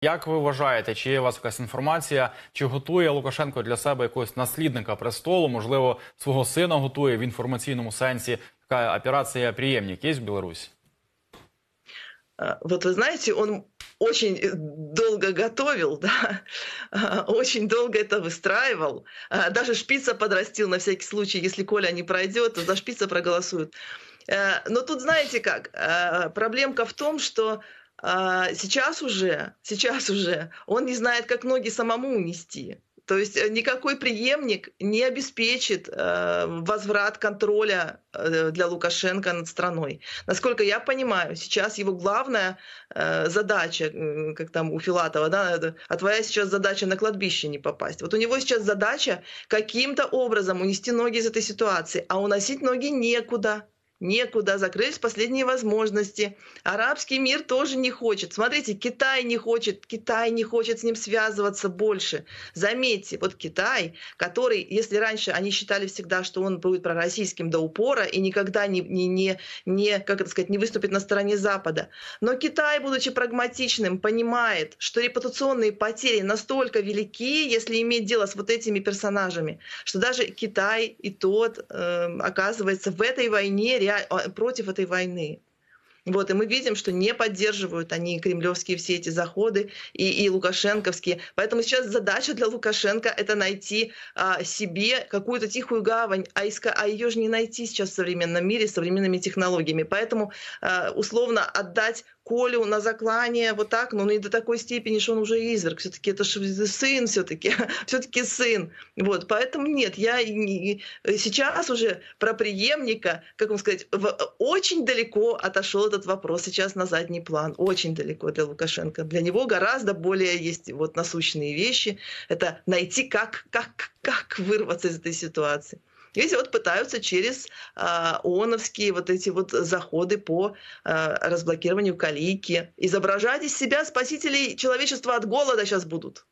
Як ви вважаєте, чи є у вас якась інформація, чи готує Лукашенко для себе якогось наслідника престолу? Можливо, свого сина готує в інформаційному сенсі така операція «Приемник» є в Беларуси? Э, вот вы знаете, он очень долго готовил, да, очень долго это выстраивал. Э, даже шпица подрастил на всякий случай, если Коля не пройдет, то за шпица проголосуют. Э, но тут знаете как, проблемка в том, что а, сейчас уже, сейчас уже он не знает, как ноги самому унести. То есть э, никакой преемник не обеспечит э, возврат контроля э, для Лукашенко над страной. Насколько я понимаю, сейчас его главная задача, как там у Филатова, да, а твоя сейчас задача на кладбище не попасть. Вот у него сейчас задача каким-то образом унести ноги из этой ситуации, а уносить ноги некуда некуда, закрылись последние возможности. Арабский мир тоже не хочет. Смотрите, Китай не хочет, Китай не хочет с ним связываться больше. Заметьте, вот Китай, который, если раньше они считали всегда, что он будет пророссийским до упора и никогда не, не, не, не как это сказать, не выступит на стороне Запада. Но Китай, будучи прагматичным, понимает, что репутационные потери настолько велики, если иметь дело с вот этими персонажами, что даже Китай и тот э, оказывается в этой войне стоя... А, против этой войны. Вот, и мы видим, что не поддерживают они кремлевские все эти заходы и, и лукашенковские. Поэтому сейчас задача для Лукашенко это найти а, себе какую-то тихую гавань, а, иска, а ее же не найти сейчас в современном мире с современными технологиями. Поэтому а, условно отдать Колю на заклание вот так, но не до такой степени, что он уже изверг. Все-таки это же сын все-таки, все-таки сын. Вот, поэтому нет, я не... сейчас уже про преемника, как вам сказать, в... очень далеко отошел этот вопрос сейчас на задний план, очень далеко для Лукашенко. Для него гораздо более есть вот насущные вещи. Это найти, как, как, как вырваться из этой ситуации. Если вот пытаются через а, ООНовские вот эти вот заходы по а, разблокированию калики изображать из себя спасителей человечества от голода сейчас будут.